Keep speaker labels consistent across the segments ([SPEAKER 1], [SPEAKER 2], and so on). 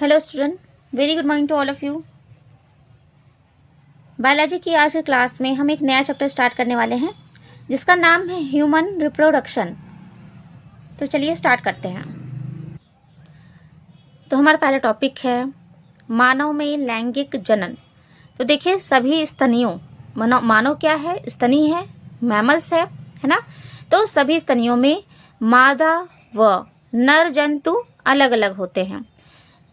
[SPEAKER 1] Hello student very good morning to all of you biology की आज के class में हम एक नया चैप्टर स्टार्ट करने वाले हैं जिसका नाम है ह्यूमन रिप्रोडक्शन तो चलिए स्टार्ट करते हैं तो हमारा पहला टॉपिक है मानव में लैंगिक जनन तो देखिए सभी स्तनियों मानव मानव क्या है स्तनी है मैमल्स है है ना तो सभी स्तनियों में मादा व नर जंतु अलग अलग होते हैं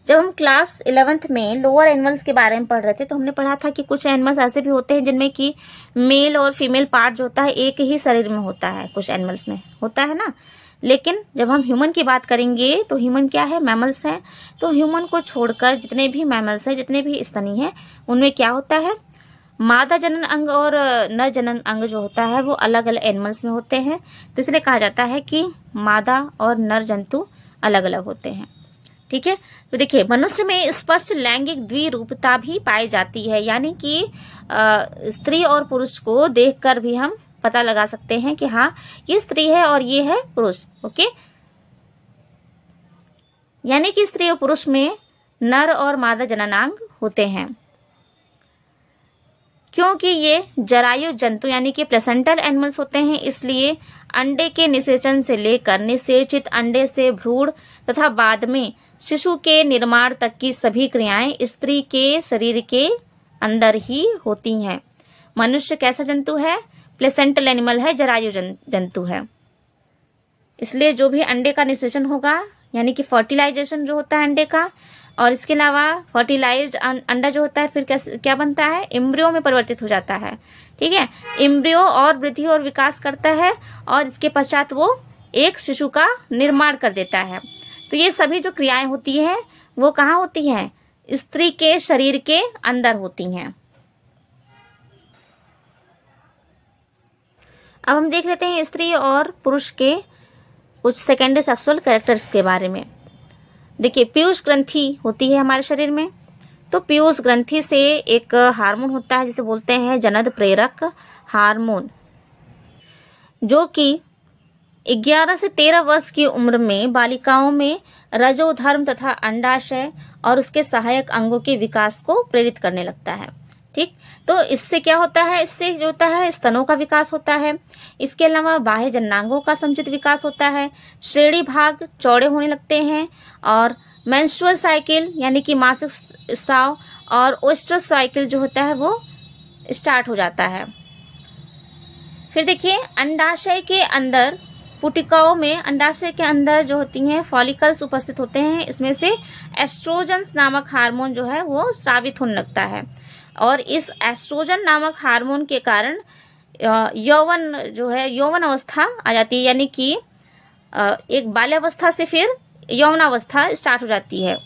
[SPEAKER 1] जब हम क्लास इलेवेंथ में लोअर एनिमल्स के बारे में पढ़ रहे थे तो हमने पढ़ा था कि कुछ एनिमल्स ऐसे भी होते हैं जिनमें कि मेल और फीमेल पार्ट जो होता है एक ही शरीर में होता है कुछ एनिमल्स में होता है ना लेकिन जब हम ह्यूमन की बात करेंगे तो ह्यूमन क्या है मैमल्स हैं तो ह्यूमन को छोड़कर जितने भी मैमल्स हैं जितने भी स्तनी हैं उनमें क्या होता है मादा जनन अंग और नर जनन अंग जो होता है वो अलग अलग एनिमल्स में होते हैं तो इसलिए कहा जाता है कि मादा और नर जंतु अलग अलग होते हैं ठीक है तो देखिए मनुष्य में स्पष्ट लैंगिक द्विरूपता भी पाई जाती है यानी कि स्त्री और पुरुष को देखकर भी हम पता लगा सकते हैं कि हाँ ये स्त्री है और ये है पुरुष ओके यानी कि स्त्री और पुरुष में नर और मादा जननांग होते हैं क्योंकि ये जरायु जंतु यानी कि प्लेसेंटल एनिमल्स होते हैं इसलिए अंडे के निषेचन से लेकर निषेचित अंडे से भ्रूण तथा बाद में शिशु के निर्माण तक की सभी क्रियाएं स्त्री के शरीर के अंदर ही होती हैं मनुष्य कैसा जंतु है प्लेसेंटल एनिमल है जरायु जंतु है इसलिए जो भी अंडे का निषेचन होगा यानी कि फर्टिलाइजेशन जो होता है अंडे का और इसके अलावा फर्टिलाइज्ड अं- अंडा जो होता है फिर क्या, क्या बनता है इम्ब्रियो में परिवर्तित हो जाता है ठीक है इम्ब्रियो और वृद्धि और विकास करता है और इसके पश्चात वो एक शिशु का निर्माण कर देता है तो ये सभी जो क्रियाएं होती हैं वो कहाँ होती हैं स्त्री के शरीर के अंदर होती हैं अब हम देख लेते हैं स्त्री और पुरुष के कुछ सेकेंडरी सेक्सुअल कैरेक्टर्स के बारे में देखिए पीयूष ग्रंथि होती है हमारे शरीर में तो पीयूष ग्रंथि से एक हार्मोन होता है जिसे बोलते हैं जनद प्रेरक हार्मोन जो कि 11 से 13 वर्ष की उम्र में बालिकाओं में रजोधर्म तथा अंडाशय और उसके सहायक अंगों के विकास को प्रेरित करने लगता है ठीक तो इससे क्या होता है इससे जो होता है स्तनों का विकास होता है इसके अलावा बाह्य जन्नांगों का समुचित विकास होता है श्रेणी भाग चौड़े होने लगते हैं और मेंस्ट्रुअल साइकिल यानी कि मासिक स्राव और ओस्ट्रस साइकिल जो होता है वो स्टार्ट हो जाता है फिर देखिए अंडाशय के अंदर पुटिकाओं में अंडाशय के अंदर जो होती हैं फॉलिकल्स उपस्थित होते हैं इसमें से एस्ट्रोजन्स नामक हार्मोन जो है वो स्रावित होने लगता है और इस एस्ट्रोजन नामक हार्मोन के कारण यौवन जो है यौवन अवस्था आ जाती है यानी कि एक बाल्यावस्था से फिर यौवनावस्था स्टार्ट हो जाती है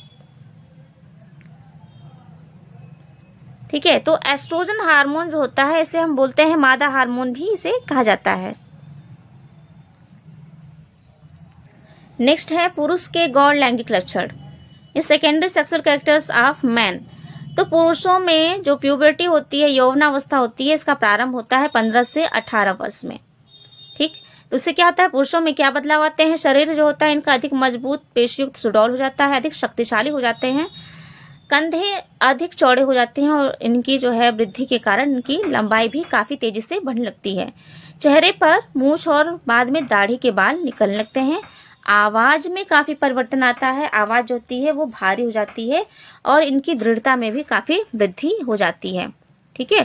[SPEAKER 1] ठीक है तो एस्ट्रोजन हार्मोन जो होता है इसे हम बोलते हैं मादा हार्मोन भी इसे कहा जाता है नेक्स्ट है पुरुष के गौर लैंगिक लक्षण ये secondary sexual characters of man तो पुरुषों में जो प्यूबर्टी होती है यौवनावस्था होती है इसका प्रारंभ होता है पंद्रह से अठारह वर्ष में ठीक तो उससे क्या होता है पुरुषों में क्या बदलाव आते हैं शरीर जो होता है इनका अधिक मजबूत पेशयुक्त सुडौल हो जाता है अधिक शक्तिशाली हो जाते हैं कंधे अधिक चौड़े हो जाते हैं और इनकी जो है वृद्धि के कारण इनकी लंबाई भी काफी तेजी से बढ़ने लगती है चेहरे पर मूछ और बाद में दाढ़ी के बाल निकलने लगते हैं आवाज में काफी परिवर्तन आता है आवाज जो होती है वो भारी हो जाती है और इनकी दृढ़ता में भी काफी वृद्धि हो जाती है ठीक है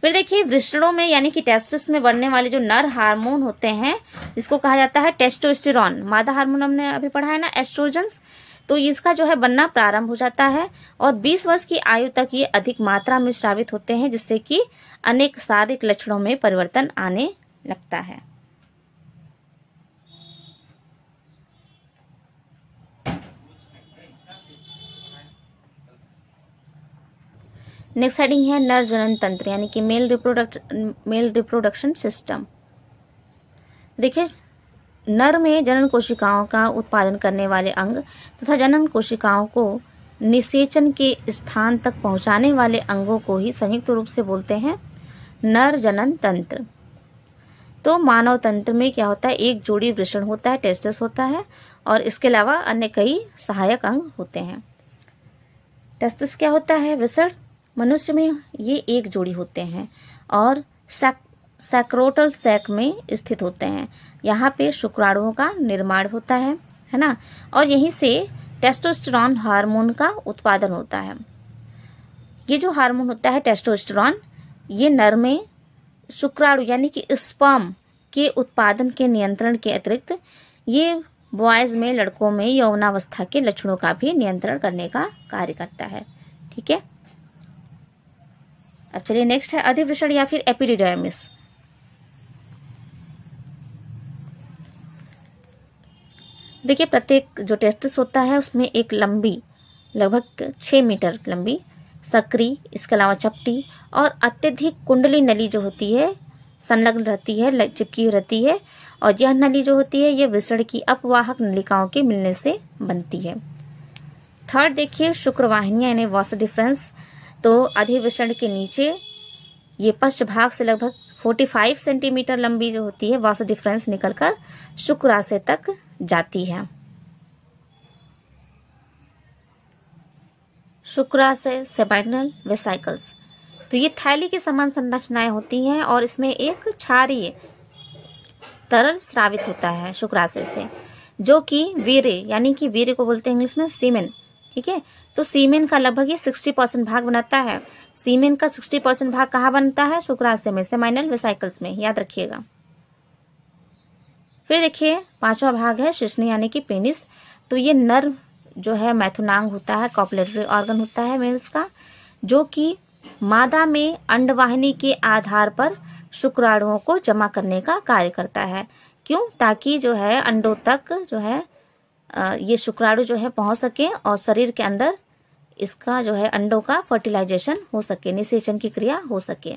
[SPEAKER 1] फिर देखिए वृषणों में यानी कि टेस्टिस में बनने वाले जो नर हार्मोन होते हैं जिसको कहा जाता है टेस्टोस्टेरॉन मादा हार्मोन हमने अभी पढ़ा है ना एस्ट्रोजन्स तो इसका जो है बनना प्रारंभ हो जाता है और 20 वर्ष की आयु तक ये अधिक मात्रा में श्रावित होते हैं जिससे कि अनेक शारीरिक लक्षणों में परिवर्तन आने लगता है नेक्स्ट हेडिंग है नर जनन तंत्र यानी कि male reproduct male reproduction system देखिए नर में जनन कोशिकाओं का उत्पादन करने वाले अंग तथा जनन कोशिकाओं को निषेचन के स्थान तक पहुंचाने वाले अंगों को ही संयुक्त रूप से बोलते हैं नर जनन तंत्र तो मानव तंत्र में क्या होता है एक जोड़ी वृषण होता है टेस्टस होता है और इसके अलावा अन्य कई सहायक अंग होते हैं टेस्टस क्या होता है वृषण मनुष्य में ये एक जोड़ी होते हैं और सैक्रोटल सैक में स्थित होते हैं यहाँ पे शुक्राणुओं का निर्माण होता है है ना और यहीं से टेस्टोस्टेरॉन हार्मोन का उत्पादन होता है ये जो हार्मोन होता है टेस्टोस्टेरॉन ये नर में शुक्राणु यानी कि स्पर्म के उत्पादन के नियंत्रण के अतिरिक्त ये बॉयज में लड़कों में यौनावस्था के लक्षणों का भी नियंत्रण करने का कार्य करता है ठीक है अब चलिए नेक्स्ट है अधिवृषण या फिर एपिडिडायमिस देखिए प्रत्येक जो टेस्टिस होता है उसमें एक लंबी लगभग छः मीटर लंबी सक्री इसके अलावा चपटी और अत्यधिक कुंडली नली जो होती है संलग्न रहती है चिपकी रहती है और यह नली जो होती है यह विसण की अपवाहक नलिकाओं के मिलने से बनती है थर्ड देखिए शुक्रवाहिनियाँ यानी वॉस डिफरेंस तो अधिवृषण के नीचे ये पश्च भाग से लगभग 45 सेंटीमीटर लंबी जो होती है वास डिफरेंस निकलकर शुक्राशय तक जाती है शुक्राशय सेबाइनल वेसाइकल्स तो ये थैली के समान संरचनाएं होती हैं और इसमें एक क्षारीय तरल स्रावित होता है शुक्राशय से जो कि वीरे यानी कि वीरे को बोलते हैं इंग्लिश में सीमेंट ठीक है तो सीमेन का लगभग ये सिक्सटी परसेंट भाग बनाता है सीमेन का सिक्सटी परसेंट भाग कहाँ बनता है शुक्राशय में सेमाइनल वेसाइकल्स में याद रखिएगा फिर देखिए पांचवा भाग है शिशनी यानी कि पेनिस तो ये नर जो है मैथुनांग होता है कॉपलेटरी ऑर्गन होता है मेल्स का जो कि मादा में अंडवाहिनी के आधार पर शुक्राणुओं को जमा करने का कार्य करता है क्यों ताकि जो है अंडों तक जो है ये शुक्राणु जो है पहुंच सके और शरीर के अंदर इसका जो है अंडों का फर्टिलाइजेशन हो सके निषेचन की क्रिया हो सके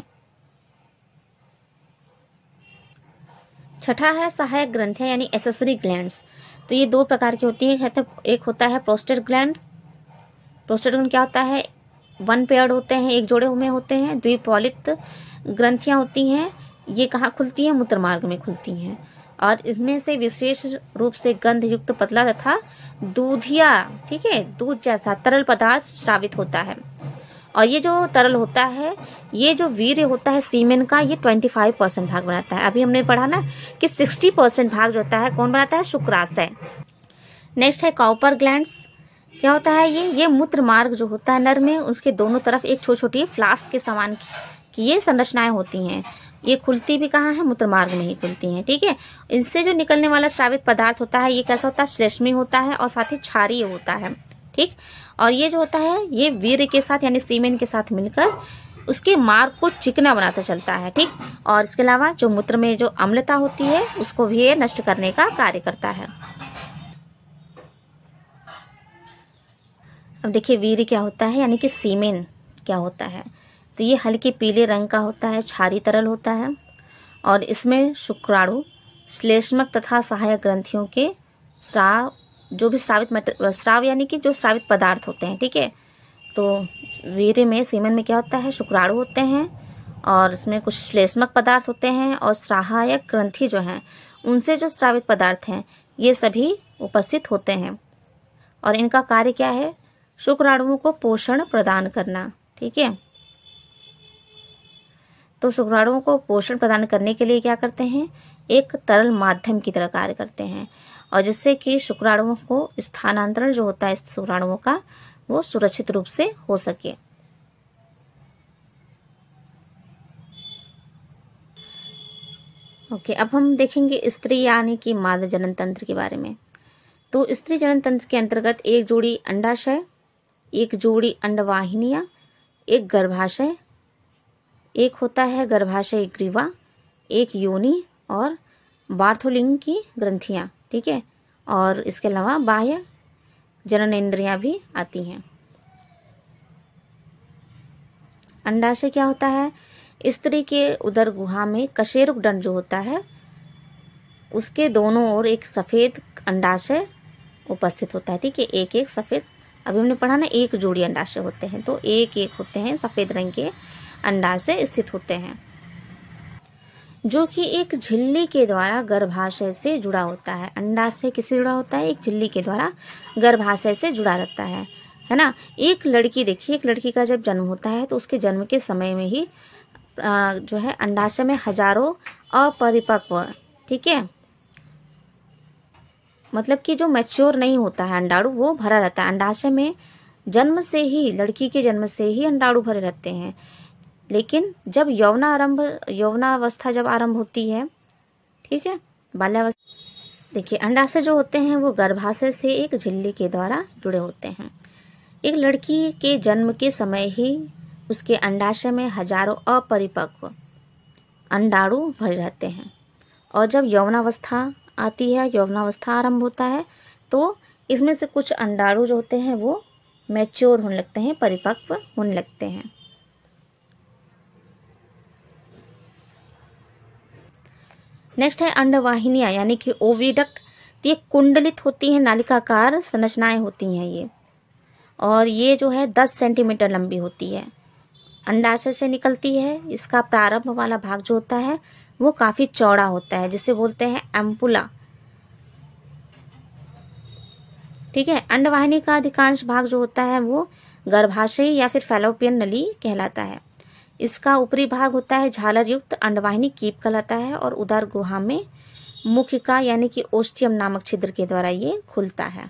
[SPEAKER 1] छठा है सहायक ग्रंथियां यानी एसेसरी ग्लैंड्स तो ये दो प्रकार की होती है तो एक होता है प्रोस्टेट ग्लैंड प्रोस्टेट ग्लैंड क्या होता है वन पेयर्ड होते हैं एक जोड़े हुए होते हैं द्विपौलित ग्रंथियां होती हैं ये कहाँ खुलती हैं मूत्र मार्ग में खुलती हैं और इसमें से विशेष रूप से गंध युक्त पतला तथा दूधिया ठीक है दूध जैसा तरल पदार्थ श्रावित होता है और ये जो तरल होता है ये जो वीर्य होता है सीमेन का ये 25 परसेंट भाग बनाता है अभी हमने पढ़ा ना कि 60 परसेंट भाग जो होता है कौन बनाता है शुक्राशय नेक्स्ट है कॉपर ग्लैंड क्या होता है ये ये मूत्र मार्ग जो होता है नर में उसके दोनों तरफ एक छोटी छोटी फ्लास्क के समान की ये संरचनाएं होती हैं ये खुलती भी कहाँ है मार्ग में ही खुलती है ठीक है इनसे जो निकलने वाला श्रावित पदार्थ होता है ये कैसा होता है श्लेष्मी होता है और साथ ही क्षारीय होता है ठीक और ये जो होता है ये वीर के साथ यानी सीमेन के साथ मिलकर उसके मार्ग को चिकना बनाता चलता है ठीक और इसके अलावा जो मूत्र में जो अम्लता होती है उसको भी ये नष्ट करने का कार्य करता है अब देखिए वीर क्या होता है यानी कि सीमेन क्या होता है तो ये हल्के पीले रंग का होता है छारी तरल होता है और इसमें शुक्राणु श्लेष्मक तथा सहायक ग्रंथियों के श्राव जो भी श्रावित मटर श्राव यानी कि जो श्रावित पदार्थ होते हैं ठीक है ठीके? तो वीर में सीमन में क्या होता है शुक्राणु होते हैं और इसमें कुछ श्लेष्मक पदार्थ होते हैं और सहायक ग्रंथि जो हैं उनसे जो श्रावित पदार्थ हैं ये सभी उपस्थित होते हैं और इनका कार्य क्या है शुक्राणुओं को पोषण प्रदान करना ठीक है तो शुक्राणुओं को पोषण प्रदान करने के लिए क्या करते हैं एक तरल माध्यम की तरह कार्य करते हैं और जिससे कि शुक्राणुओं को स्थानांतरण जो होता है शुक्राणुओं का वो सुरक्षित रूप से हो सके ओके अब हम देखेंगे स्त्री यानी कि माद जनन तंत्र के बारे में तो स्त्री जनन तंत्र के अंतर्गत एक जोड़ी अंडाशय एक जोड़ी अंडवाहिनिया एक गर्भाशय एक होता है गर्भाशय ग्रीवा एक योनि और बार्थोलिंग की ग्रंथियाँ ठीक है और इसके अलावा बाह्य जनन इंद्रियाँ भी आती हैं अंडाशय क्या होता है स्त्री के उदर गुहा में कशेरुक दंड जो होता है उसके दोनों ओर एक सफ़ेद अंडाशय उपस्थित होता है ठीक है एक एक सफ़ेद अभी हमने पढ़ा ना एक जोड़ी अंडाशय होते हैं तो एक एक होते हैं सफ़ेद रंग के अंडाशय स्थित होते हैं जो कि एक झिल्ली के द्वारा गर्भाशय से जुड़ा होता है अंडाशय किससे जुड़ा होता है एक झिल्ली के द्वारा गर्भाशय से जुड़ा रहता है है ना एक लड़की देखिए एक लड़की का जब जन्म होता है तो उसके जन्म के समय में ही आ, जो है अंडाशय में हजारों अपरिपक्व ठीक है मतलब कि जो मैच्योर नहीं होता है अंडाणु वो भरा रहता है अंडाशय में जन्म से ही लड़की के जन्म से ही अंडाणु भरे रहते हैं लेकिन जब यौवना आरंभ यौवनावस्था जब आरंभ होती है ठीक है बाल्यावस्था देखिए अंडाशय जो होते हैं वो गर्भाशय से एक झिल्ली के द्वारा जुड़े होते हैं एक लड़की के जन्म के समय ही उसके अंडाशय में हजारों अपरिपक्व अंडाणु भर जाते हैं और जब यौवनावस्था आती है यौवनावस्था आरंभ होता है तो इसमें से कुछ अंडाणु जो होते हैं वो मैच्योर होने लगते हैं परिपक्व होने लगते हैं नेक्स्ट है अंडवाहिनियाँ यानी कि ओविडक्ट तो ये कुंडलित होती हैं नालिकाकार संरचनाएं होती हैं ये और ये जो है दस सेंटीमीटर लंबी होती है अंडाशय से निकलती है इसका प्रारंभ वाला भाग जो होता है वो काफ़ी चौड़ा होता है जिसे बोलते हैं एम्पुला ठीक है अंडवाहिनी का अधिकांश भाग जो होता है वो गर्भाशय या फिर फेलोपियन नली कहलाता है इसका ऊपरी भाग होता है झालर युक्त अंडवाहिनी कीप कहलाता है और उदर गुहा में मुख्य का यानी कि ओस्टियम नामक छिद्र के द्वारा ये खुलता है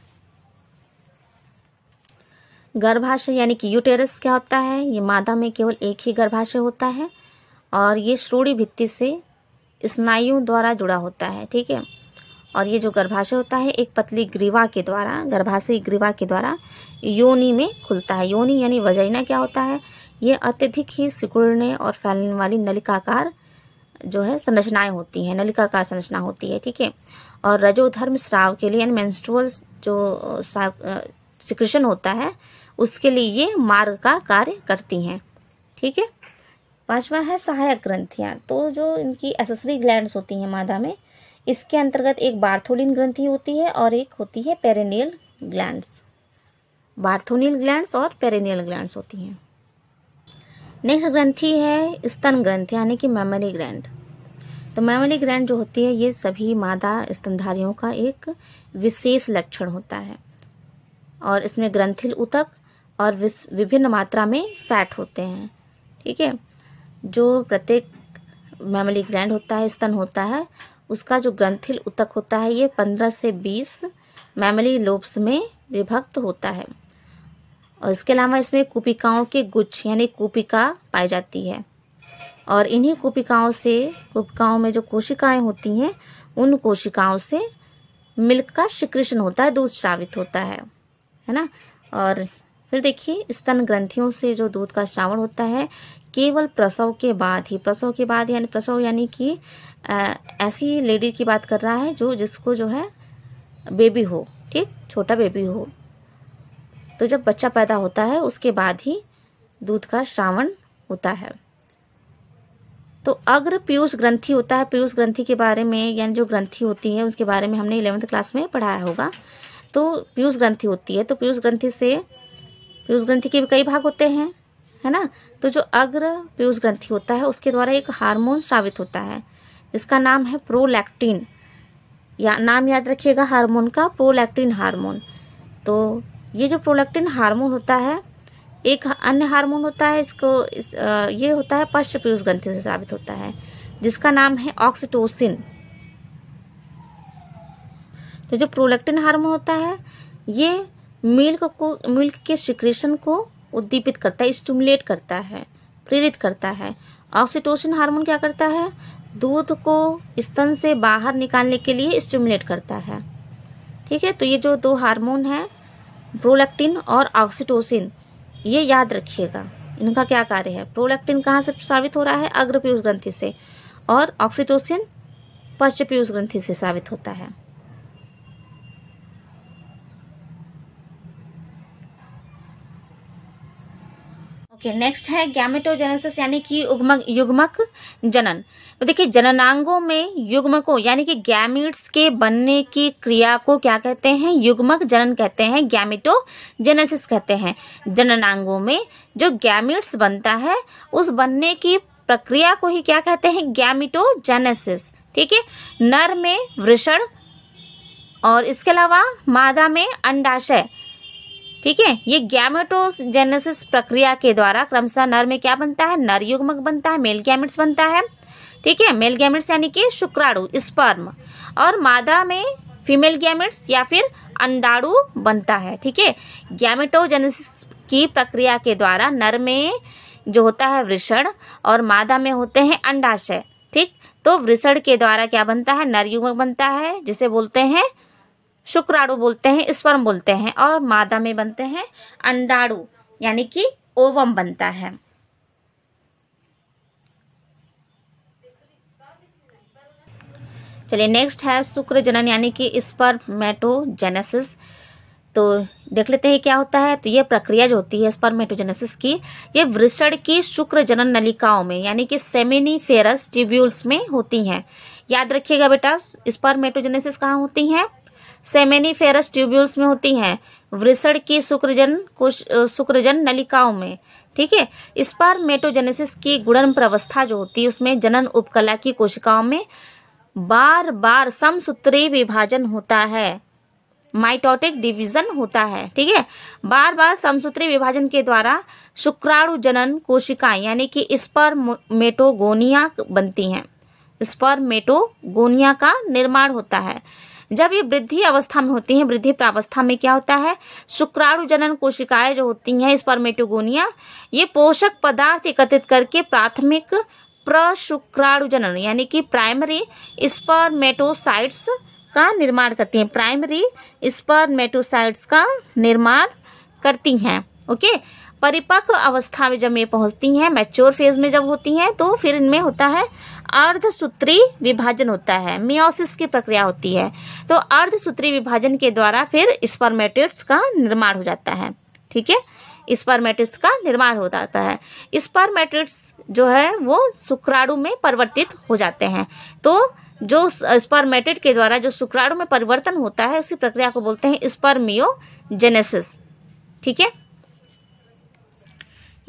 [SPEAKER 1] गर्भाशय यानी कि यूटेरस क्या होता है ये मादा में केवल एक ही गर्भाशय होता है और ये श्रोणी भित्ति से स्नायुओं द्वारा जुड़ा होता है ठीक है और ये जो गर्भाशय होता है एक पतली ग्रीवा के द्वारा गर्भाशय ग्रीवा के द्वारा योनि में खुलता है योनि यानी वजैना क्या होता है ये अत्यधिक ही सिकुड़ने और फैलने वाली नलिकाकार जो है संरचनाएं होती हैं नलिकाकार संरचना होती है ठीक है और रजोधर्म श्राव के लिए यानी मेंस्ट्रुअल जो सिक्रेशन होता है उसके लिए ये मार्ग का कार्य करती हैं ठीक है पांचवा है सहायक ग्रंथियां तो जो इनकी एसेसरी ग्लैंड होती हैं मादा में इसके अंतर्गत एक बार्थोलिन ग्रंथि होती है और एक होती है पेरेनियल ग्लैंड बार्थोनियल ग्लैंड और पेरेनियल ग्लैंड होती हैं नेक्स्ट ग्रंथी है स्तन ग्रंथ यानी कि मेमोरी ग्रैंड तो मेमोरी ग्रैंड जो होती है ये सभी मादा स्तनधारियों का एक विशेष लक्षण होता है और इसमें ग्रंथिल उतक और विभिन्न मात्रा में फैट होते हैं ठीक है जो प्रत्येक मेमोरी ग्रैंड होता है स्तन होता है उसका जो ग्रंथिल उतक होता है ये पंद्रह से बीस मेमोरी लोब्स में विभक्त होता है और इसके अलावा इसमें कुपिकाओं के गुच्छ यानी कुपिका पाई जाती है और इन्हीं कोशिकाओं से कोशिकाओं में जो कोशिकाएं होती हैं उन कोशिकाओं से मिल्क का शिक्रिशन होता है दूध श्रावित होता है है ना और फिर देखिए स्तन ग्रंथियों से जो दूध का श्रावण होता है केवल प्रसव के बाद ही प्रसव के बाद यानी प्रसव यानी कि ऐसी लेडी की बात कर रहा है जो जिसको जो है बेबी हो ठीक छोटा बेबी हो तो जब बच्चा पैदा होता है उसके बाद ही दूध का श्रावण होता है तो अग्र पीयूष ग्रंथि होता है पीयूष ग्रंथि के बारे में यानी जो ग्रंथि होती है उसके बारे में हमने इलेवंथ क्लास में पढ़ाया होगा तो पीयूष ग्रंथि होती है तो पीयूष ग्रंथि से पीयूष ग्रंथि के भी कई भाग होते हैं है ना तो जो अग्र पीयूष ग्रंथि होता है उसके द्वारा एक हार्मोन श्रावित होता है जिसका नाम है प्रोलैक्टिन या नाम याद रखिएगा हार्मोन का प्रोलैक्टिन हार्मोन तो ये जो प्रोलेक्टिन हार्मोन होता है एक अन्य हार्मोन होता है इसको इस, आ, ये होता है पश्च पीयूष ग्रंथि से साबित होता है जिसका नाम है ऑक्सीटोसिन तो जो प्रोलेक्टिन हार्मोन होता है ये मिल्क को मिल्क के सिक्रेशन को उद्दीपित करता है स्टिमुलेट करता है प्रेरित करता है ऑक्सीटोसिन हार्मोन क्या करता है दूध को स्तन से बाहर निकालने के लिए स्टिमुलेट करता है ठीक है तो ये जो दो हार्मोन है प्रोलैक्टिन और ऑक्सीटोसिन ये याद रखिएगा इनका क्या कार्य है प्रोलैक्टिन कहाँ से साबित हो रहा है अग्रपीयूष ग्रंथि से और ऑक्सीटोसिन पश्चपीयूष ग्रंथि से साबित होता है देखिए नेक्स्ट है गैमेटोजेनेसिस यानी कि युग्मक युग्मक जनन तो देखिए जननांगों में युग्मकों यानी कि गैमिट्स के बनने की क्रिया को क्या कहते हैं युग्मक जनन कहते हैं गैमेटोजेनेसिस कहते हैं जननांगों में जो गैमिट्स बनता है उस बनने की प्रक्रिया को ही क्या कहते हैं गैमिटोजेनेसिस ठीक है नर में वृषण और इसके अलावा मादा में अंडाशय ठीक है ये गैमेटोजेनेसिस प्रक्रिया के द्वारा क्रमशः नर में क्या बनता है नर युग्मक बनता है मेल गैमेट्स बनता है ठीक है मेल गैमेट्स यानी कि शुक्राणु स्पर्म और मादा में फीमेल गैमेट्स या फिर अंडाणु बनता है ठीक है गैमेटोजेनेसिस की प्रक्रिया के द्वारा नर में जो होता है वृषण और मादा में होते हैं अंडाशय ठीक तो वृषण के द्वारा क्या बनता है नर युग्मक बनता है जिसे बोलते हैं शुक्राणु बोलते हैं स्पर्म बोलते हैं और मादा में बनते हैं अंडाणु यानी कि ओवम बनता है चलिए नेक्स्ट है शुक्र जनन यानी कि स्पर्मेटोजेनेसिस तो देख लेते हैं क्या होता है तो ये प्रक्रिया जो होती है स्पर्मेटोजेनेसिस की ये वृषण की शुक्र जनन नलिकाओं में यानी कि सेमिनीफेरस ट्यूब्यूल्स में होती हैं याद रखिएगा बेटा स्पर्मेटोजेनेसिस कहाँ होती हैं सेमेनिफेरस ट्यूब्यूल्स में होती हैं वृषण की शुक्रजन शुक्रजन नलिकाओं में ठीक है इस पर मेटोजेनेसिस की गुणन प्रवस्था जो होती है उसमें जनन उपकला की कोशिकाओं में बार बार समसूत्री विभाजन होता है माइटोटिक डिवीजन होता है ठीक है बार बार समसूत्री विभाजन के द्वारा शुक्राणु जनन कोशिकाएं यानी कि इस पर मेटोगोनिया बनती हैं इस पर मेटोगोनिया का निर्माण होता है जब ये वृद्धि अवस्था में होती हैं वृद्धि प्रावस्था में क्या होता है शुक्राणु जनन कोशिकाएं जो होती हैं मेटोगोनिया ये पोषक पदार्थ एकत्रित करके प्राथमिक प्रशुक्राणु जनन यानी कि प्राइमरी मेटोसाइट्स का निर्माण करती हैं प्राइमरी मेटोसाइट्स का निर्माण करती हैं ओके परिपक्व अवस्था में जब ये पहुंचती हैं मैच्योर फेज में जब होती हैं तो फिर इनमें होता है अर्धसूत्री विभाजन होता है मियोसिस की प्रक्रिया होती है तो अर्धसूत्री विभाजन के द्वारा फिर स्पर्मेटिट्स का निर्माण हो जाता है ठीक है स्पर्मेटिट्स का निर्माण हो जाता है स्पर्मेटिट्स जो है वो शुक्राणु में परिवर्तित हो जाते हैं तो जो स्पर्मेटेड के द्वारा जो शुक्राणु में परिवर्तन होता है उसी प्रक्रिया को बोलते हैं स्पर्मियोजेनेसिस ठीक है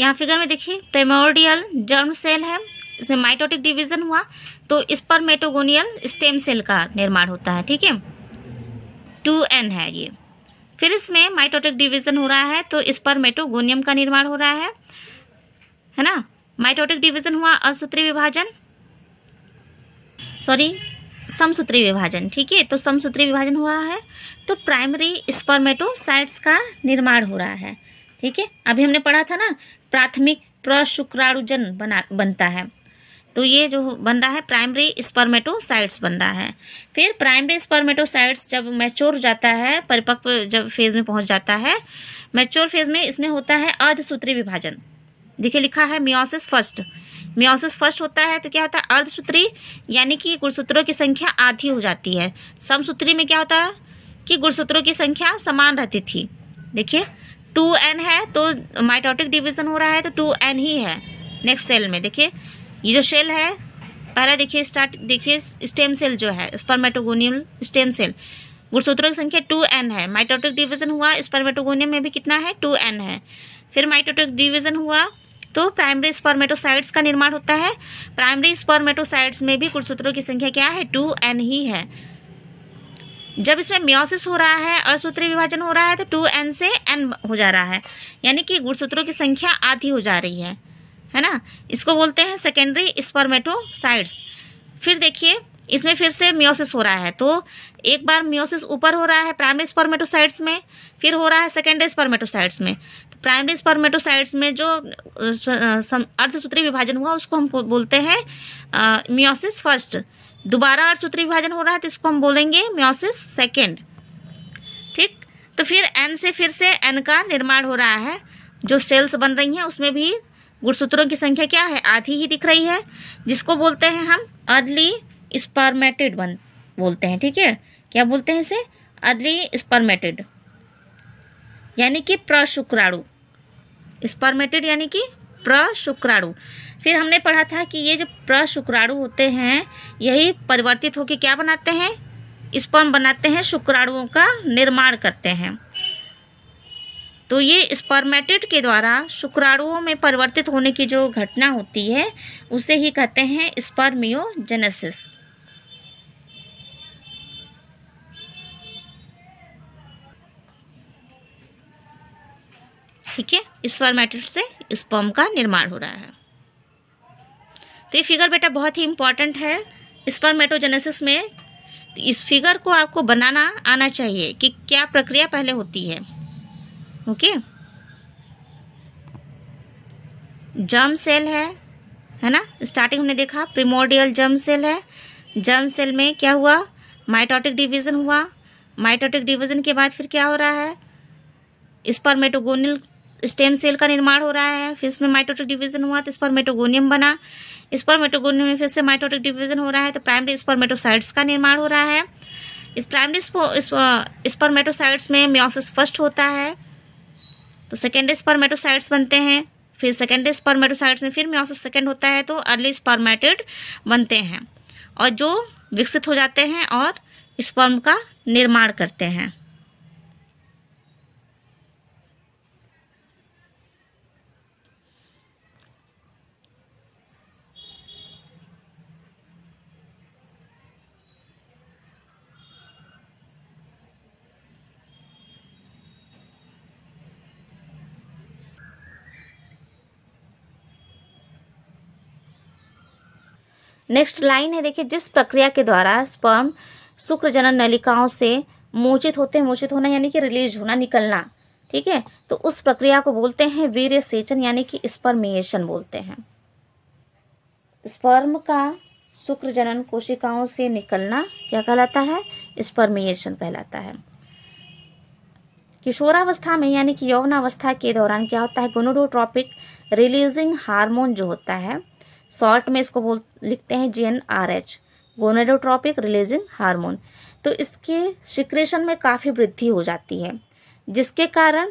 [SPEAKER 1] यहाँ फिगर में देखिए प्रेमोरियल जर्म सेल है इसमें माइटोटिक डिवीजन हुआ तो इस पर मेटोगोनियल स्टेम सेल का निर्माण होता है ठीक है टू एन है ये फिर इसमें माइटोटिक डिवीजन हो रहा है तो इस पर मेटोगोनियम का निर्माण हो रहा है है ना माइटोटिक डिवीजन हुआ असूत्री विभाजन सॉरी समसूत्री विभाजन ठीक है तो समसूत्री विभाजन हो रहा है तो प्राइमरी स्पर्मेटोसाइट्स का निर्माण हो रहा है ठीक है अभी हमने पढ़ा था ना प्राथमिक प्रशुक्राणुजन बना बनता है तो ये जो बन रहा है प्राइमरी स्पर्मेटोसाइट्स बन रहा है फिर प्राइमरी स्पर्मेटोसाइट्स जब मैच्योर जाता है परिपक्व जब फेज में पहुंच जाता है मैच्योर फेज में इसमें होता है अर्धसूत्री विभाजन देखिए लिखा है मियोसिस फर्स्ट मियोसिस फर्स्ट होता है तो क्या होता है अर्धसूत्री यानी कि गुणसूत्रों की संख्या आधी हो जाती है समसूत्री में क्या होता है कि गुणसूत्रों की संख्या समान रहती थी देखिए टू एन है तो माइटोटिक डिवीजन हो रहा है तो टू एन ही है नेक्स्ट सेल में देखिए ये जो सेल है पहला देखिए स्टार्ट देखिए स्टेम सेल जो है स्पर्मेटोगोनियल स्टेम सेल गुणसूत्रों की संख्या टू एन है माइटोटिक डिवीजन हुआ स्पर्मेटोगोनियम में भी कितना है टू एन है फिर माइटोटिक डिवीजन हुआ तो प्राइमरी स्पर्मेटोसाइट्स का निर्माण होता है प्राइमरी स्पर्मेटोसाइट्स में भी गुणसूत्रों की संख्या क्या है टू एन ही है जब इसमें म्योसिस हो रहा है असूत्री विभाजन हो रहा है तो टू एन से एन हो जा रहा है यानी कि गुणसूत्रों की संख्या आधी हो जा रही है है ना इसको बोलते हैं सेकेंडरी स्पर्मेटोसाइड्स फिर देखिए इसमें फिर से म्योसिस हो रहा है तो एक बार म्योसिस ऊपर हो रहा है प्राइमरी स्पर्मेटोसाइड्स में फिर हो रहा है सेकेंडरी स्पर्मेटोसाइड्स में तो प्राइमरी स्पर्मेटोसाइड्स में जो अर्धसूत्री विभाजन हुआ उसको हम बोलते हैं म्योसिस फर्स्ट दोबारा अर्धसूत्री विभाजन हो रहा है तो इसको हम बोलेंगे म्योसिस सेकेंड ठीक तो फिर एन से फिर से एन का निर्माण हो रहा है जो सेल्स बन रही हैं उसमें भी गुणसूत्रों की संख्या क्या है आधी ही दिख रही है जिसको बोलते हैं हम अदली स्पर्मेटेड वन बोलते हैं ठीक है क्या बोलते हैं इसे अदली स्पर्मेटेड यानी कि प्रशुक्राणु स्पर्मेटेड यानी कि प्रशुक्राणु फिर हमने पढ़ा था कि ये जो प्रशुक्राणु होते हैं यही परिवर्तित होकर क्या बनाते हैं स्पर्म बनाते हैं शुक्राणुओं का निर्माण करते हैं तो ये स्पर्मेटेड के द्वारा शुक्राणुओं में परिवर्तित होने की जो घटना होती है उसे ही कहते हैं स्पर्मियोजेनेसिस ठीक है स्पर्मेटेड से स्पर्म का निर्माण हो रहा है तो ये फिगर बेटा बहुत ही इंपॉर्टेंट है स्पर्मेटोजेनेसिस में तो इस फिगर को आपको बनाना आना चाहिए कि क्या प्रक्रिया पहले होती है ओके जर्म सेल है है ना स्टार्टिंग हमने देखा प्रिमोडियल जर्म सेल है जर्म सेल में क्या हुआ माइटोटिक डिवीजन हुआ माइटोटिक डिवीजन के बाद फिर क्या हो रहा है इस पर मेटोगोनियल स्टेम सेल का निर्माण हो रहा है फिर इसमें माइटोटिक डिवीजन हुआ तो इस पर मेटोगोनियम बना इस पर मेटोगोनियम में फिर से माइटोटिक डिवीजन हो रहा है तो प्राइमरी स्पर्मेटोसाइट्स का निर्माण हो रहा है इस प्राइमरी स्पर्मेटोसाइट्स में म्योसिस फर्स्ट होता है तो सेकेंड स्पर्मेटोसाइट्स बनते हैं फिर सेकेंड स्पर्मेटोसाइट्स में फिर म्योसिस सेकेंड होता है तो अर्ली स्पर्मेटेड बनते हैं और जो विकसित हो जाते हैं और स्पर्म का निर्माण करते हैं नेक्स्ट लाइन है देखिए जिस प्रक्रिया के द्वारा स्पर्म शुक्र जनन नलिकाओं से मोचित होते मोचित होना यानी कि रिलीज होना निकलना ठीक है तो उस प्रक्रिया को बोलते हैं वीर सेचन यानी कि स्पर्मिएशन बोलते हैं स्पर्म का शुक्र जनन कोशिकाओं से निकलना क्या कहलाता है स्पर्मिएशन कहलाता है किशोरावस्था में यानी कि यौवनावस्था के दौरान क्या होता है गोनोडोट्रॉपिक रिलीजिंग हार्मोन जो होता है शॉर्ट में इसको बोल लिखते हैं G N R H gonadotropic releasing hormone तो इसके सिक्रेशन में काफ़ी वृद्धि हो जाती है जिसके कारण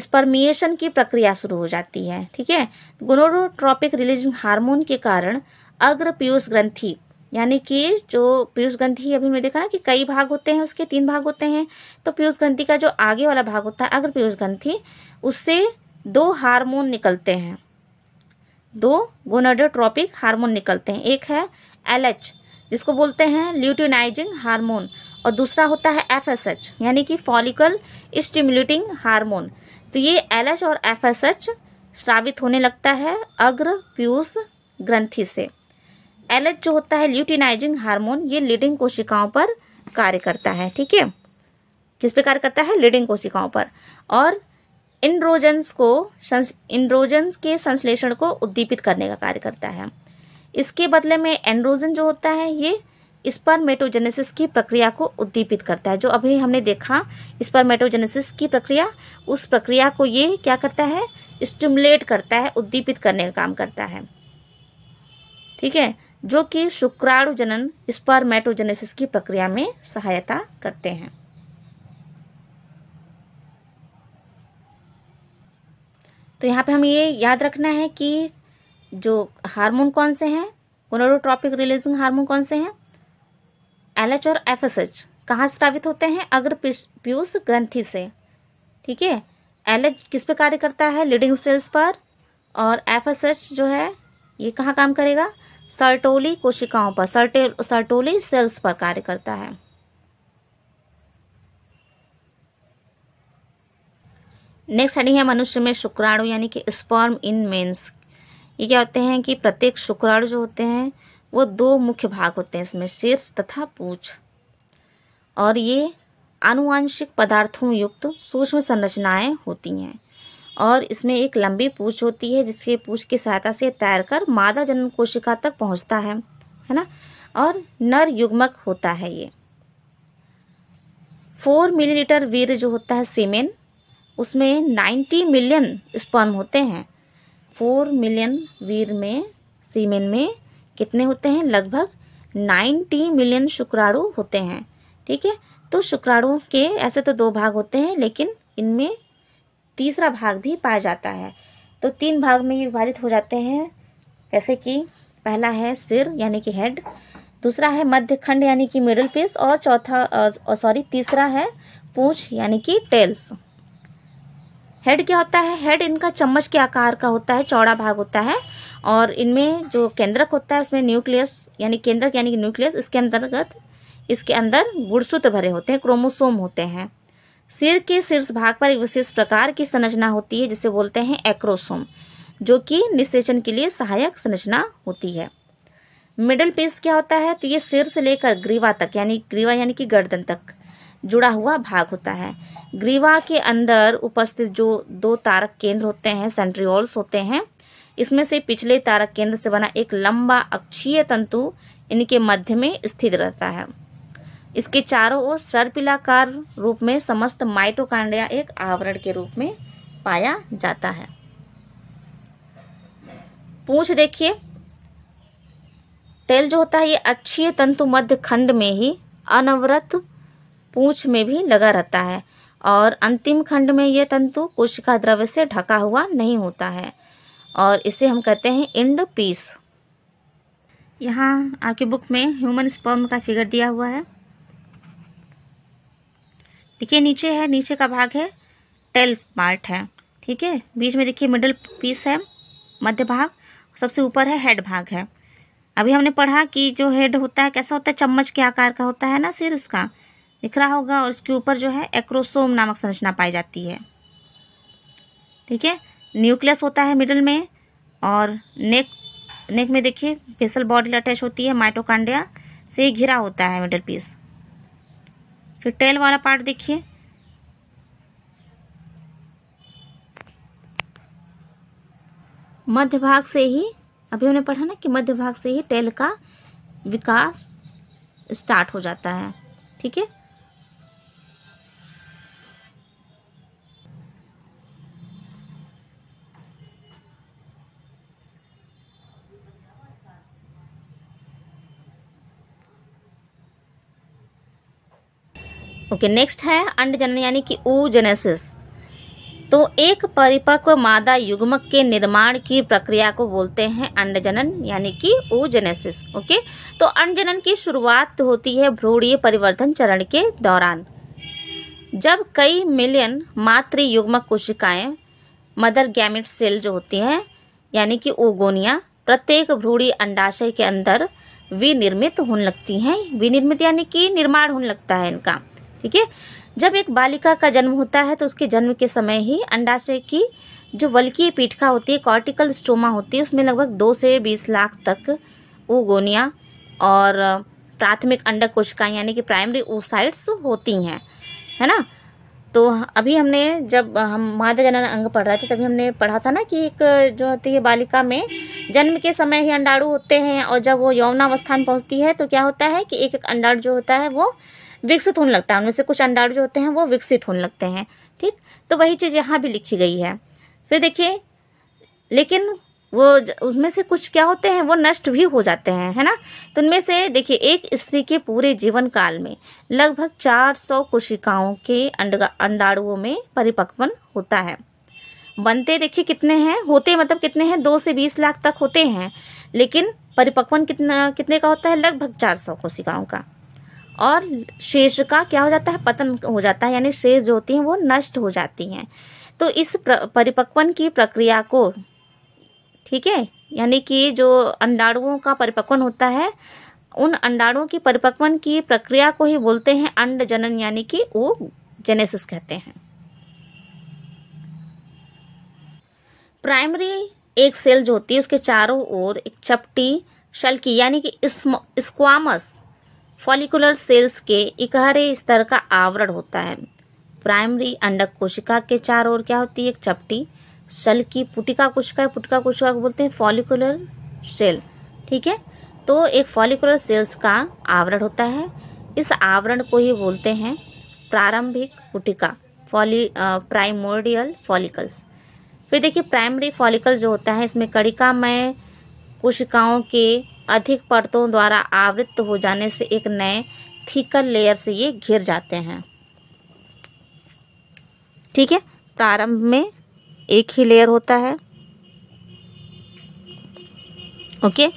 [SPEAKER 1] स्पर्मिएशन की प्रक्रिया शुरू हो जाती है ठीक है गोनेडोट्रॉपिक रिलीजिंग हार्मोन के कारण अग्र पीयूष ग्रंथि यानी कि जो पीयूष ग्रंथि अभी मैंने देखा ना कि कई भाग होते हैं उसके तीन भाग होते हैं तो पीयूष ग्रंथि का जो आगे वाला भाग होता है अग्र पीयूष ग्रंथि उससे दो हार्मोन निकलते हैं दो गोनाडोट्रॉपिक हार्मोन निकलते हैं एक है एलएच जिसको बोलते हैं ल्यूटिनाइजिंग हार्मोन और दूसरा होता है एफएसएच यानी कि फॉलिकल स्टिमुलेटिंग हार्मोन तो ये एलएच और एफएसएच स्रावित होने लगता है अग्र प्यूस ग्रंथि से एलएच जो होता है ल्यूटिनाइजिंग हार्मोन ये लीडिंग कोशिकाओं पर कार्य करता है ठीक है किस पे कार्य करता है लीडिंग कोशिकाओं पर और इंड्रोजेंस को इंड्रोजेंस के संश्लेषण को उद्दीपित करने का कार्य करता है इसके बदले में एंड्रोजन जो होता है ये स्पर्मेटोजेनेसिस की प्रक्रिया को उद्दीपित करता है जो अभी हमने देखा स्पर्मेटोजेनेसिस की प्रक्रिया उस प्रक्रिया को ये क्या करता है स्टिमुलेट करता है उद्दीपित करने का काम करता है ठीक है जो कि शुक्राणु जनन स्पर्मेटोजेनेसिस की प्रक्रिया में सहायता करते हैं तो यहाँ पे हमें ये याद रखना है कि जो हार्मोन कौन से हैं गोनोरोट्रॉपिक रिलीजिंग हार्मोन कौन से हैं एल और एफ एस एच कहाँ स्रावित होते हैं अग्र पीयूष ग्रंथि से ठीक है एल किस पे कार्य करता है लीडिंग सेल्स पर और एफ एस एच जो है ये कहाँ काम करेगा सर्टोली कोशिकाओं पर सर्टे सर्टोली सेल्स पर कार्य करता है नेक्स्ट हेडिंग है मनुष्य में शुक्राणु यानी कि स्पर्म इन मेन्स ये क्या होते हैं कि प्रत्येक शुक्राणु जो होते हैं वो दो मुख्य भाग होते हैं इसमें शीर्ष तथा पूछ और ये आनुवांशिक पदार्थों युक्त सूक्ष्म संरचनाएं होती हैं और इसमें एक लंबी पूछ होती है जिसके पूछ की सहायता से तैरकर मादा जन्म कोशिका तक पहुंचता है है ना और नर युग्मक होता है ये फोर मिलीलीटर वीर जो होता है सीमेन उसमें 90 मिलियन स्पर्म होते हैं फोर मिलियन वीर में सीमेन में कितने होते हैं लगभग 90 मिलियन शुक्राणु होते हैं ठीक है तो शुक्राणुओं के ऐसे तो दो भाग होते हैं लेकिन इनमें तीसरा भाग भी पाया जाता है तो तीन भाग में ये विभाजित हो जाते हैं जैसे कि पहला है सिर यानी कि हेड दूसरा है मध्य खंड यानी कि मिडिल पीस और चौथा सॉरी तीसरा है पूँछ यानी कि टेल्स हेड क्या होता है हेड इनका चम्मच के आकार का होता है चौड़ा भाग होता है और इनमें जो केंद्रक होता है उसमें न्यूक्लियस यानी केंद्रक यानी कि न्यूक्लियस इसके अंतर्गत इसके अंदर गुड़सूत्र भरे होते हैं क्रोमोसोम होते हैं सिर के शीर्ष भाग पर एक विशेष प्रकार की संरचना होती है जिसे बोलते हैं एक्रोसोम जो कि निषेचन के लिए सहायक संरचना होती है मिडल पीस क्या होता है तो ये सिर से लेकर ग्रीवा तक यानी ग्रीवा यानी कि गर्दन तक जुड़ा हुआ भाग होता है ग्रीवा के अंदर उपस्थित जो दो तारक केंद्र होते हैं सेंट्रियोल्स होते हैं इसमें से पिछले तारक केंद्र से बना एक लंबा अक्षीय तंतु इनके मध्य में स्थित रहता है इसके चारों ओर सर्पिलाकार रूप में समस्त माइटोकांड्रिया एक आवरण के रूप में पाया जाता है पूछ देखिए टेल जो होता है ये अक्षीय तंतु मध्य खंड में ही अनवरत पूंछ में भी लगा रहता है और अंतिम खंड में यह तंतु कोशिका द्रव्य से ढका हुआ नहीं होता है और इसे हम कहते हैं इंड पीस यहाँ आपकी बुक में ह्यूमन स्पर्म का फिगर दिया हुआ है देखिए नीचे है नीचे का भाग है टेल पार्ट है ठीक है बीच में देखिए मिडल पीस है मध्य भाग सबसे ऊपर है हेड भाग है अभी हमने पढ़ा कि जो हेड होता है कैसा होता है चम्मच के आकार का होता है ना सिर इसका दिख रहा होगा और इसके ऊपर जो है एक्रोसोम नामक संरचना पाई जाती है ठीक है न्यूक्लियस होता है मिडल में और नेक नेक में देखिए फेसल बॉडी अटैच होती है माइटोकांडिया से घिरा होता है मिडल पीस फिर टेल वाला पार्ट देखिए मध्य भाग से ही अभी हमने पढ़ा ना कि मध्य भाग से ही टेल का विकास स्टार्ट हो जाता है ठीक है ओके नेक्स्ट है अंड जनन यानी कि ऊ जेनेसिस तो एक परिपक्व मादा युग्मक के निर्माण की प्रक्रिया को बोलते हैं अंडजनन यानी कि जेनेसिस ओके तो अंडजनन की शुरुआत होती है भ्रूणीय परिवर्धन चरण के दौरान जब कई मिलियन मातृ युग्मक कोशिकाएं मदर गैमिट सेल जो होती हैं यानी कि ओगोनिया प्रत्येक भ्रूणी अंडाशय के अंदर विनिर्मित होने लगती हैं विनिर्मित यानी कि निर्माण होने लगता है इनका ठीक है जब एक बालिका का जन्म होता है तो उसके जन्म के समय ही अंडाशय की जो वल्की पीठिका होती है कॉर्टिकल स्टोमा होती है उसमें लगभग दो से बीस लाख तक ऊगोनिया और प्राथमिक अंडक कोशिकाएँ यानी कि प्राइमरी ऊसाइट्स होती हैं है ना तो अभी हमने जब हम मादा जनन अंग पढ़ रहे थे तभी हमने पढ़ा था ना कि एक जो होती है बालिका में जन्म के समय ही अंडाणु होते हैं और जब वो यौवनावस्था में पहुंचती है तो क्या होता है कि एक एक अंडाणु जो होता है वो विकसित होने लगता है उनमें से कुछ अंडाणु जो होते हैं वो विकसित होने लगते हैं ठीक तो वही चीज़ यहाँ भी लिखी गई है फिर देखिए लेकिन वो उसमें से कुछ क्या होते हैं वो नष्ट भी हो जाते हैं है ना तो उनमें से देखिए एक स्त्री के पूरे जीवन काल में लगभग 400 कोशिकाओं के अंडाणुओं में परिपक्वन होता है बनते देखिए कितने हैं होते मतलब कितने हैं दो से बीस लाख तक होते हैं लेकिन परिपक्वन कितना कितने का होता है लगभग चार कोशिकाओं का और शेष का क्या हो जाता है पतन हो जाता है यानी शेष जो होती हैं वो नष्ट हो जाती हैं तो इस परिपक्वन की प्रक्रिया को ठीक है यानी कि जो अंडाणुओं का परिपक्वन होता है उन अंडाणुओं की परिपक्वन की प्रक्रिया को ही बोलते हैं अंड जनन यानी कि वो जेनेसिस कहते हैं प्राइमरी एक सेल जो होती है उसके चारों ओर एक चपटी शल्की यानी कि स्क्वामस फॉलिकुलर सेल्स के इकहरे स्तर का आवरण होता है प्राइमरी अंडक कोशिका के चार ओर क्या होती है एक चपटी सल की पुटिका कोशिका पुटिका कोशिका को बोलते हैं फॉलिकुलर सेल ठीक है तो एक फॉलिकुलर सेल्स का आवरण होता है इस आवरण को ही बोलते हैं प्रारंभिक पुटिका फॉली प्राइमोडियल फॉलिकल्स फिर देखिए प्राइमरी फॉलिकल जो होता है इसमें कड़िकामय कोशिकाओं के अधिक परतों द्वारा आवृत हो जाने से एक नए थिकल लेयर से ये घिर जाते हैं ठीक है प्रारंभ में एक ही लेयर होता है ओके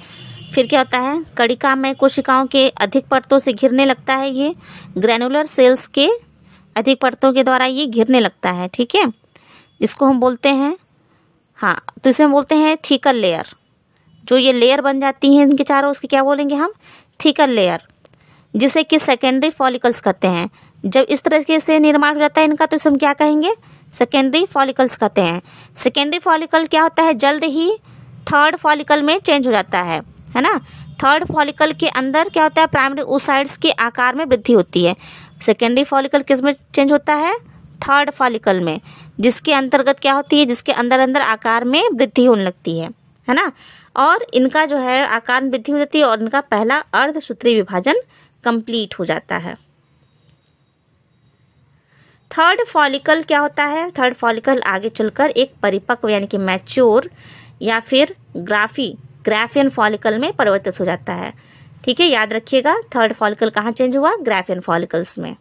[SPEAKER 1] फिर क्या होता है कड़िका में कोशिकाओं के अधिक परतों से घिरने लगता है ये ग्रेनुलर सेल्स के अधिक परतों के द्वारा ये घिरने लगता है ठीक है इसको हम बोलते हैं हाँ तो इसे हम बोलते हैं थीकल लेयर जो ये लेयर बन जाती हैं इनके चारों उसके क्या बोलेंगे हम थिकर लेयर जिसे कि सेकेंडरी फॉलिकल्स कहते हैं जब इस तरीके से निर्माण हो जाता है इनका तो इसे हम क्या कहेंगे सेकेंडरी फॉलिकल्स कहते हैं सेकेंडरी फॉलिकल क्या होता है जल्द ही थर्ड फॉलिकल में चेंज हो जाता है है ना थर्ड फॉलिकल के अंदर क्या होता है प्राइमरी ओसाइड्स के आकार में वृद्धि होती है सेकेंडरी फॉलिकल किस में चेंज होता है थर्ड फॉलिकल में जिसके अंतर्गत क्या होती है जिसके अंदर अंदर आकार में वृद्धि होने लगती है है ना और इनका जो है आकार वृद्धि हो जाती है और इनका पहला अर्धसूत्री विभाजन कंप्लीट हो जाता है थर्ड फॉलिकल क्या होता है थर्ड फॉलिकल आगे चलकर एक परिपक्व यानी कि मैच्योर या फिर ग्राफी ग्राफियन फॉलिकल में परिवर्तित हो जाता है ठीक है याद रखिएगा थर्ड फॉलिकल कहाँ चेंज हुआ ग्राफियन फॉलिकल्स में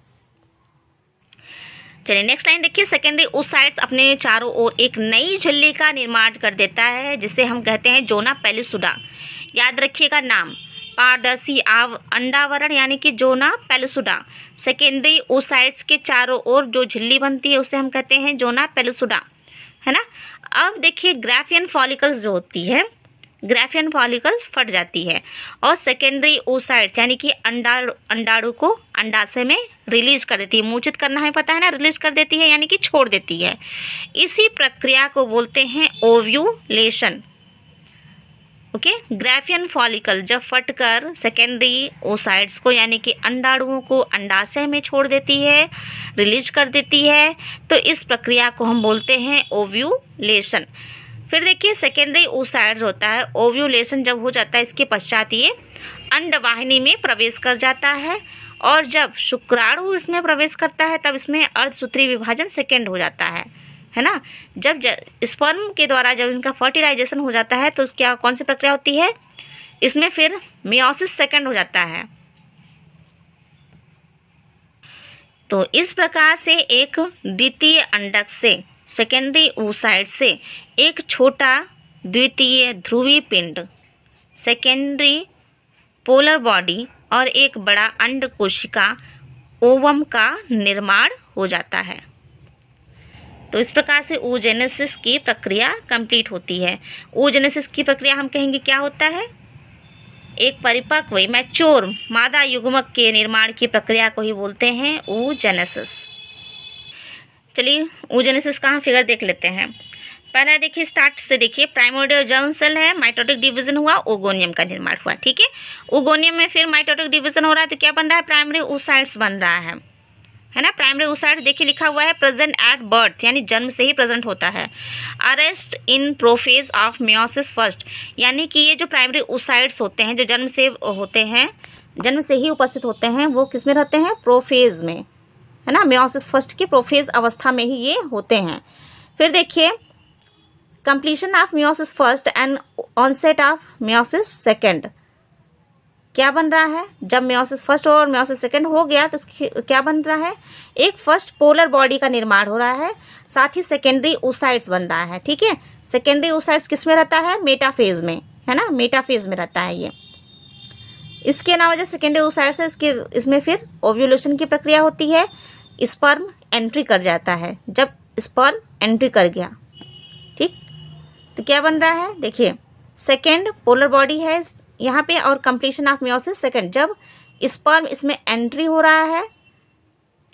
[SPEAKER 1] चलिए नेक्स्ट लाइन देखिए सेकेंडरी उस अपने चारों ओर एक नई झिल्ली का निर्माण कर देता है जिसे हम कहते हैं जोना पेलिसुडा याद रखिएगा नाम पारदर्शी आव अंडावरण यानी कि जोना पेलुसुडा सेकेंडरी ओसाइड्स के चारों ओर जो झिल्ली बनती है उसे हम कहते हैं जोना पेलुसुडा है ना अब देखिए ग्राफियन फॉलिकल्स जो होती है ग्रेफियन फॉलिकल्स फट जाती है और सेकेंडरी ओसाइड यानी कि अंडाणु अंडाणु को अंडाशय में रिलीज कर देती है मूचित करना है पता है ना रिलीज कर देती है यानी कि छोड़ देती है इसी प्रक्रिया को बोलते हैं ओव्यूलेशन ओके ग्रेफियन फॉलिकल जब फटकर सेकेंडरी ओसाइड्स को यानी कि अंडाणुओं को अंडाशय में छोड़ देती है रिलीज कर देती है तो इस प्रक्रिया को हम बोलते हैं ओव्यूलेशन फिर देखिए सेकेंडरी ओसाइड होता है ओव्यूलेशन जब हो जाता है इसके पश्चात ये अंडवाहिनी में प्रवेश कर जाता है और जब शुक्राणु इसमें प्रवेश करता है तब इसमें अर्धसूत्री विभाजन सेकेंड हो जाता है है ना जब स्पर्म के द्वारा जब इनका फर्टिलाइजेशन हो जाता है तो क्या कौन सी प्रक्रिया होती है इसमें फिर मियोसिस सेकेंड हो जाता है तो इस प्रकार से एक द्वितीय अंडक से सेकेंडरी ओसाइड से एक छोटा द्वितीय ध्रुवी पिंड सेकेंडरी पोलर बॉडी और एक बड़ा अंड कोशिका ओवम का निर्माण हो जाता है तो इस प्रकार से ओजेनेसिस की प्रक्रिया कंप्लीट होती है ओजेनेसिस की प्रक्रिया हम कहेंगे क्या होता है एक परिपक्व मैच्योर मादा युग्मक के निर्माण की प्रक्रिया को ही बोलते हैं ओजेनेसिस चलिए ओजेनेसिस का हम फिगर देख लेते हैं पहला देखिए स्टार्ट से देखिए प्राइमोडियल जर्म सेल है माइटोटिक डिवीजन हुआ ओगोनियम का निर्माण हुआ ठीक है ओगोनियम में फिर माइटोटिक डिवीजन हो रहा है तो क्या बन रहा है प्राइमरी ओसाइड्स बन रहा है है ना प्राइमरी ओसाइड्स देखिए लिखा हुआ है प्रेजेंट एट बर्थ यानी जन्म से ही प्रेजेंट होता है arrest in prophase of meiosis first यानी कि ये जो प्राइमरी ओसाइड्स होते हैं जो जन्म से होते हैं जन्म से ही उपस्थित होते हैं वो किस में रहते हैं प्रोफेज में है ना म्योसिस फर्स्ट की प्रोफेज अवस्था में ही ये होते हैं फिर देखिए completion of meiosis first and onset of meiosis second क्या बन रहा है जब म्योसिस फर्स्ट और म्योसिस सेकेंड हो गया तो क्या बन रहा है एक फर्स्ट पोलर बॉडी का निर्माण हो रहा है साथ ही सेकेंडरी ओसाइड्स बन रहा है ठीक है सेकेंडरी ओसाइड्स किस में रहता है मेटाफेज में है ना मेटाफेज में रहता है ये इसके अलावा जो सेकेंडरी ओसाइट्स से इसके इसमें फिर ओव्यूलेशन की प्रक्रिया होती है स्पर्म एंट्री कर जाता है जब स्पर्म एंट्री कर गया ठीक तो क्या बन रहा है देखिए सेकेंड पोलर बॉडी है यहाँ पे और कंप्लीशन ऑफ म्योसिस सेकेंड जब स्पर्म इसमें एंट्री हो रहा है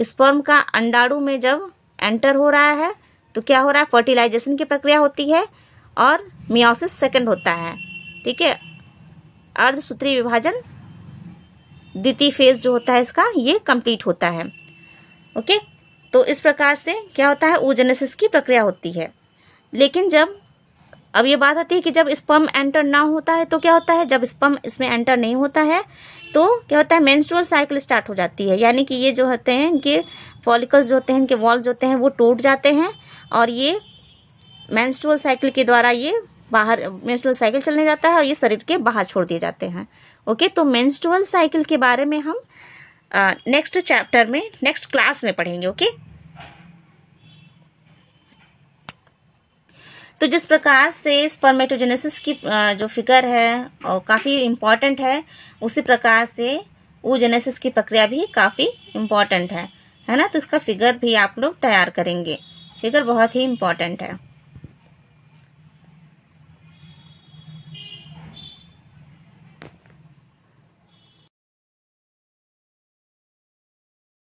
[SPEAKER 1] स्पर्म का अंडाणु में जब एंटर हो रहा है तो क्या हो रहा है फर्टिलाइजेशन की प्रक्रिया होती है और मियोसिस सेकेंड होता है ठीक है अर्धसूत्री विभाजन द्वितीय फेज जो होता है इसका ये कंप्लीट होता है ओके तो इस प्रकार से क्या होता है ओजेनेसिस की प्रक्रिया होती है लेकिन जब अब ये बात आती है कि जब स्पर्म एंटर ना होता है तो क्या होता है जब स्पर्म इसमें एंटर नहीं होता है तो क्या होता है मेंस्ट्रुअल साइकिल स्टार्ट हो जाती है यानी कि ये जो होते हैं इनके फॉलिकल्स जो होते हैं इनके वॉल्स जो होते हैं वो टूट जाते हैं और ये मेंस्ट्रुअल साइकिल के द्वारा ये बाहर मेंस्ट्रुअल साइकिल चलने जाता है और ये शरीर के बाहर छोड़ दिए जाते हैं ओके तो मेंस्ट्रुअल साइकिल के बारे में हम नेक्स्ट चैप्टर में नेक्स्ट क्लास में पढ़ेंगे ओके तो जिस प्रकार से स्पर्मेटोजेनेसिस की जो फिगर है और काफ़ी इम्पॉर्टेंट है उसी प्रकार से ऊजेनेसिस की प्रक्रिया भी काफ़ी इम्पॉर्टेंट है है ना तो इसका फिगर भी आप लोग तैयार करेंगे फिगर बहुत ही इम्पॉर्टेंट है